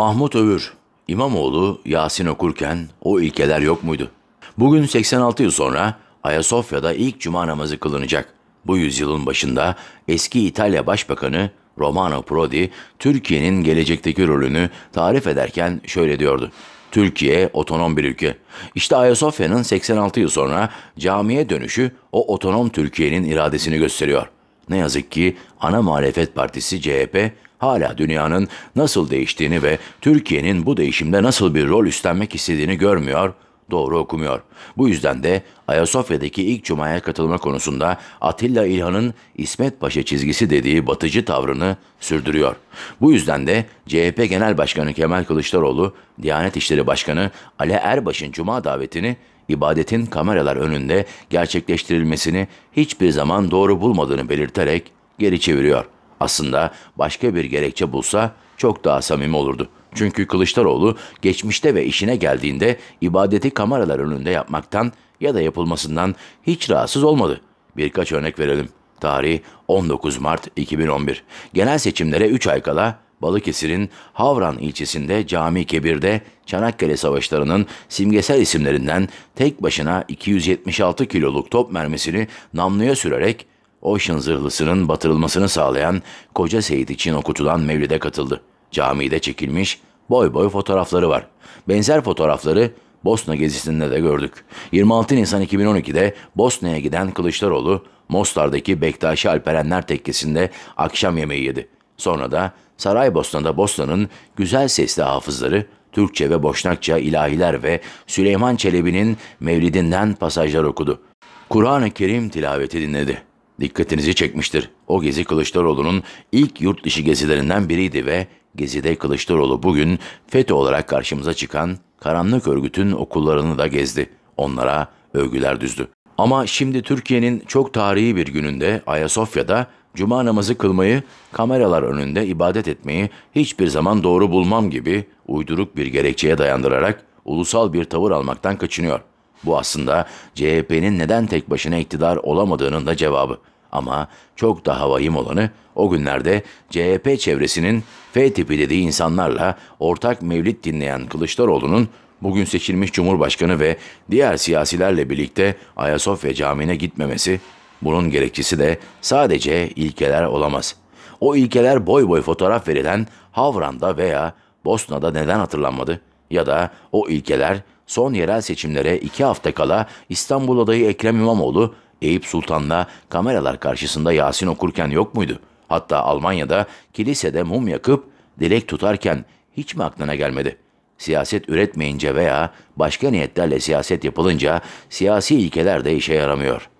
Mahmut Övür, İmamoğlu Yasin okurken o ilkeler yok muydu? Bugün 86 yıl sonra Ayasofya'da ilk cuma namazı kılınacak. Bu yüzyılın başında eski İtalya Başbakanı Romano Prodi, Türkiye'nin gelecekteki rolünü tarif ederken şöyle diyordu. Türkiye otonom bir ülke. İşte Ayasofya'nın 86 yıl sonra camiye dönüşü o otonom Türkiye'nin iradesini gösteriyor. Ne yazık ki ana muhalefet partisi CHP hala dünyanın nasıl değiştiğini ve Türkiye'nin bu değişimde nasıl bir rol üstlenmek istediğini görmüyor, doğru okumuyor. Bu yüzden de Ayasofya'daki ilk cumaya katılma konusunda Atilla İlhan'ın İsmet Paşa çizgisi dediği batıcı tavrını sürdürüyor. Bu yüzden de CHP Genel Başkanı Kemal Kılıçdaroğlu, Diyanet İşleri Başkanı Ali Erbaş'ın cuma davetini ibadetin kameralar önünde gerçekleştirilmesini hiçbir zaman doğru bulmadığını belirterek geri çeviriyor.'' Aslında başka bir gerekçe bulsa çok daha samimi olurdu. Çünkü Kılıçdaroğlu geçmişte ve işine geldiğinde ibadeti kameralar önünde yapmaktan ya da yapılmasından hiç rahatsız olmadı. Birkaç örnek verelim. Tarih 19 Mart 2011. Genel seçimlere 3 ay kala Balıkesir'in Havran ilçesinde Cami Kebir'de Çanakkale Savaşları'nın simgesel isimlerinden tek başına 276 kiloluk top mermisini namluya sürerek Ocean zırhlısının batırılmasını sağlayan Koca Seyit için okutulan mevlide katıldı. Camide çekilmiş boy boy fotoğrafları var. Benzer fotoğrafları Bosna gezisinde de gördük. 26 Nisan 2012'de Bosna'ya giden Kılıçdaroğlu, Mostar'daki Bektaşi Alperenler Tekkesi'nde akşam yemeği yedi. Sonra da Saraybosna'da Bosna'nın güzel sesli hafızları, Türkçe ve Boşnakça ilahiler ve Süleyman Çelebi'nin mevlidinden pasajlar okudu. Kur'an-ı Kerim tilaveti dinledi. Dikkatinizi çekmiştir. O gezi Kılıçdaroğlu'nun ilk yurt dışı gezilerinden biriydi ve gezide Kılıçdaroğlu bugün FETÖ olarak karşımıza çıkan karanlık örgütün okullarını da gezdi. Onlara övgüler düzdü. Ama şimdi Türkiye'nin çok tarihi bir gününde Ayasofya'da cuma namazı kılmayı, kameralar önünde ibadet etmeyi hiçbir zaman doğru bulmam gibi uyduruk bir gerekçeye dayandırarak ulusal bir tavır almaktan kaçınıyor. Bu aslında CHP'nin neden tek başına iktidar olamadığının da cevabı. Ama çok daha vahim olanı o günlerde CHP çevresinin F tipi dediği insanlarla ortak mevlit dinleyen Kılıçdaroğlu'nun bugün seçilmiş Cumhurbaşkanı ve diğer siyasilerle birlikte Ayasofya Camii'ne gitmemesi, bunun gerekçesi de sadece ilkeler olamaz. O ilkeler boy boy fotoğraf verilen Havran'da veya Bosna'da neden hatırlanmadı? Ya da o ilkeler Son yerel seçimlere iki hafta kala İstanbul adayı Ekrem İmamoğlu, Eyüp Sultan'la kameralar karşısında Yasin okurken yok muydu? Hatta Almanya'da kilisede mum yakıp dilek tutarken hiç mi aklına gelmedi? Siyaset üretmeyince veya başka niyetlerle siyaset yapılınca siyasi ilkeler de işe yaramıyor.''